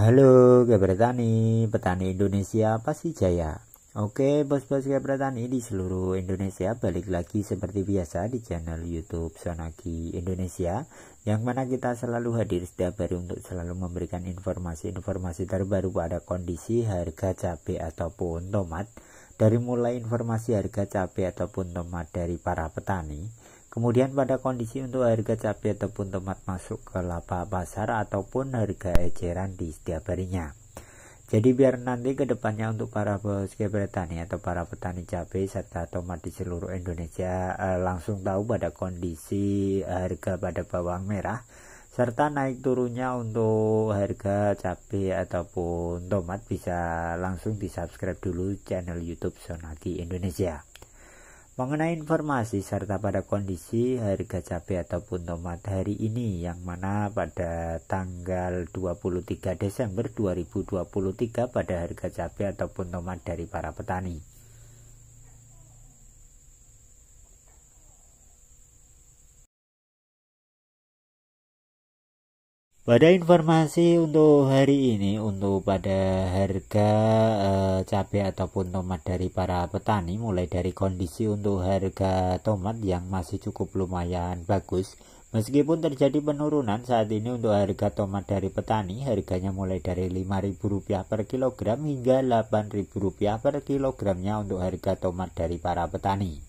Halo Gabriel Tani, petani Indonesia pasti jaya. Oke, bos-bos Gabriel Tani di seluruh Indonesia balik lagi seperti biasa di channel YouTube Sonagi Indonesia yang mana kita selalu hadir setiap hari untuk selalu memberikan informasi-informasi terbaru pada kondisi harga cabai ataupun tomat dari mulai informasi harga cabai ataupun tomat dari para petani Kemudian pada kondisi untuk harga cabai ataupun tomat masuk ke laba pasar ataupun harga eceran di setiap harinya. Jadi biar nanti ke depannya untuk para bos petani atau para petani cabai serta tomat di seluruh Indonesia eh, langsung tahu pada kondisi harga pada bawang merah serta naik turunnya untuk harga cabai ataupun tomat bisa langsung di subscribe dulu channel YouTube Sonaki Indonesia. Mengenai informasi serta pada kondisi harga cabai ataupun tomat hari ini yang mana pada tanggal 23 Desember 2023 pada harga cabai ataupun tomat dari para petani. pada informasi untuk hari ini untuk pada harga e, cabai ataupun tomat dari para petani mulai dari kondisi untuk harga tomat yang masih cukup lumayan bagus meskipun terjadi penurunan saat ini untuk harga tomat dari petani harganya mulai dari Rp5.000 per kilogram hingga Rp8.000 per kilogramnya untuk harga tomat dari para petani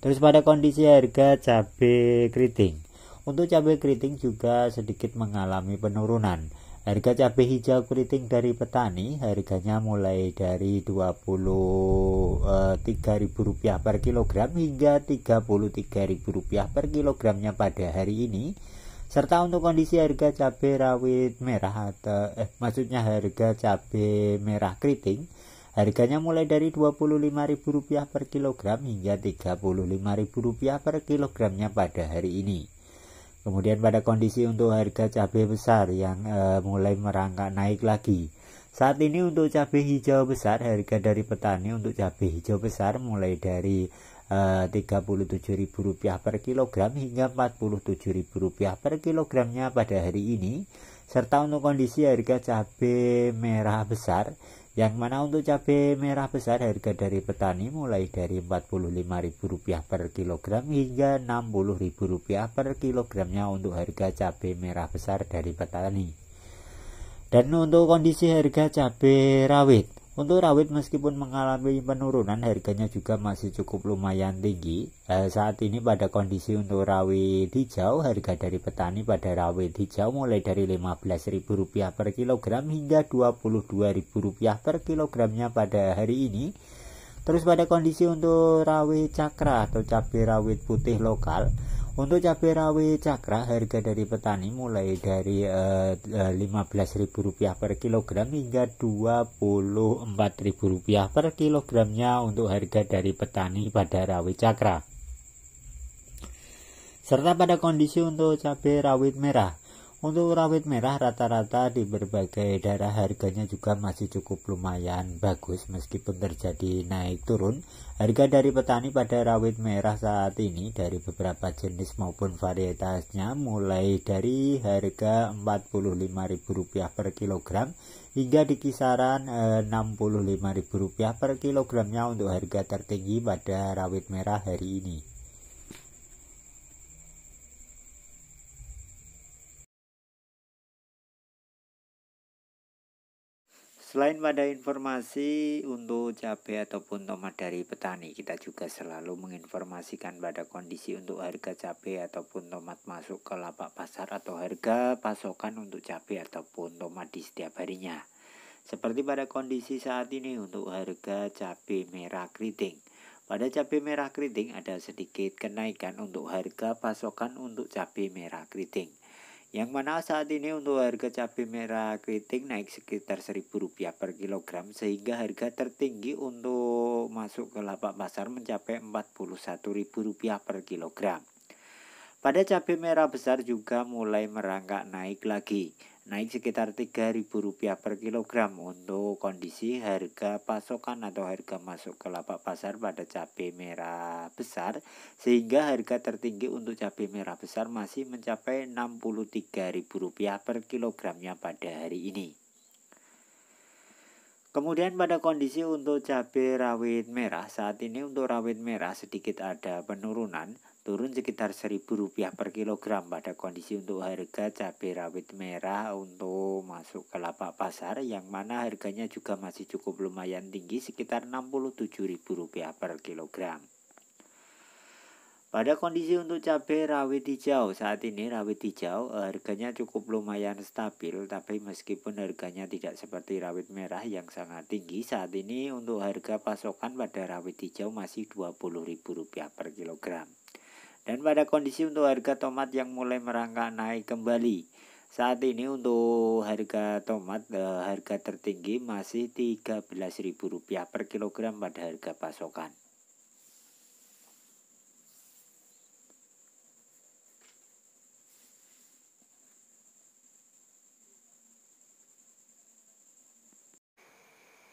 terus pada kondisi harga cabai keriting untuk cabai keriting juga sedikit mengalami penurunan. Harga cabai hijau keriting dari petani harganya mulai dari eh, Rp23.000 per kilogram hingga Rp33.000 per kilogramnya pada hari ini. Serta untuk kondisi harga cabai rawit merah atau eh, maksudnya harga cabai merah keriting Harganya mulai dari Rp25.000 per kilogram hingga Rp35.000 per kilogramnya pada hari ini. Kemudian pada kondisi untuk harga cabai besar yang e, mulai merangkak naik lagi. Saat ini untuk cabai hijau besar harga dari petani untuk cabai hijau besar mulai dari eh, Rp37.000 per kilogram hingga Rp47.000 per kilogramnya pada hari ini serta untuk kondisi harga cabai merah besar yang mana untuk cabai merah besar harga dari petani mulai dari Rp45.000 per kilogram hingga Rp60.000 per kilogramnya untuk harga cabai merah besar dari petani. Dan untuk kondisi harga cabai rawit, untuk rawit meskipun mengalami penurunan harganya juga masih cukup lumayan tinggi. Eh, saat ini pada kondisi untuk rawit hijau harga dari petani pada rawit hijau mulai dari Rp15.000 per kilogram hingga Rp22.000 per kilogramnya pada hari ini. Terus pada kondisi untuk rawit cakra atau cabai rawit putih lokal untuk cabai rawit cakra harga dari petani mulai dari eh, Rp15.000 per kilogram hingga Rp24.000 per kilogramnya untuk harga dari petani pada rawit cakra. Serta pada kondisi untuk cabai rawit merah untuk rawit merah rata-rata di berbagai daerah harganya juga masih cukup lumayan bagus meskipun terjadi naik turun. Harga dari petani pada rawit merah saat ini dari beberapa jenis maupun varietasnya mulai dari harga Rp45.000 per kilogram hingga di kisaran eh, Rp65.000 per kilogramnya untuk harga tertinggi pada rawit merah hari ini. Selain pada informasi untuk cabai ataupun tomat dari petani, kita juga selalu menginformasikan pada kondisi untuk harga cabai ataupun tomat masuk ke lapak pasar atau harga pasokan untuk cabai ataupun tomat di setiap harinya. Seperti pada kondisi saat ini untuk harga cabai merah keriting. Pada cabai merah keriting ada sedikit kenaikan untuk harga pasokan untuk cabai merah keriting yang mana saat ini untuk harga cabai merah keriting naik sekitar seribu rupiah per kilogram sehingga harga tertinggi untuk masuk ke lapak pasar mencapai empat puluh satu ribu rupiah per kilogram. Pada cabai merah besar juga mulai merangkak naik lagi, naik sekitar Rp3.000 per kilogram untuk kondisi harga pasokan atau harga masuk ke lapak pasar pada cabai merah besar sehingga harga tertinggi untuk cabai merah besar masih mencapai Rp63.000 per kilogramnya pada hari ini. Kemudian pada kondisi untuk cabai rawit merah, saat ini untuk rawit merah sedikit ada penurunan turun sekitar seribu rupiah per kilogram pada kondisi untuk harga cabai rawit merah untuk masuk ke lapak pasar yang mana harganya juga masih cukup lumayan tinggi sekitar ribu rupiah per kilogram. Pada kondisi untuk cabai rawit hijau saat ini rawit hijau eh, harganya cukup lumayan stabil tapi meskipun harganya tidak seperti rawit merah yang sangat tinggi saat ini untuk harga pasokan pada rawit hijau masih rp rupiah per kilogram dan pada kondisi untuk harga tomat yang mulai merangkak naik kembali. Saat ini untuk harga tomat eh, harga tertinggi masih Rp13.000 per kilogram pada harga pasokan.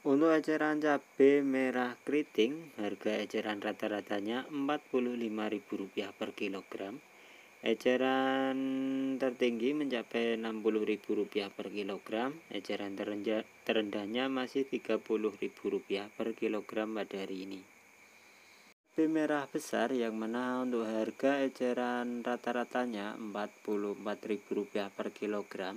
untuk eceran cabe merah keriting, harga eceran rata-ratanya Rp45.000 per kilogram. Eceran tertinggi mencapai Rp60.000 per kilogram. Eceran terendahnya masih Rp30.000 per kilogram pada hari ini. Cabe merah besar yang mana untuk harga eceran rata-ratanya Rp44.000 per kilogram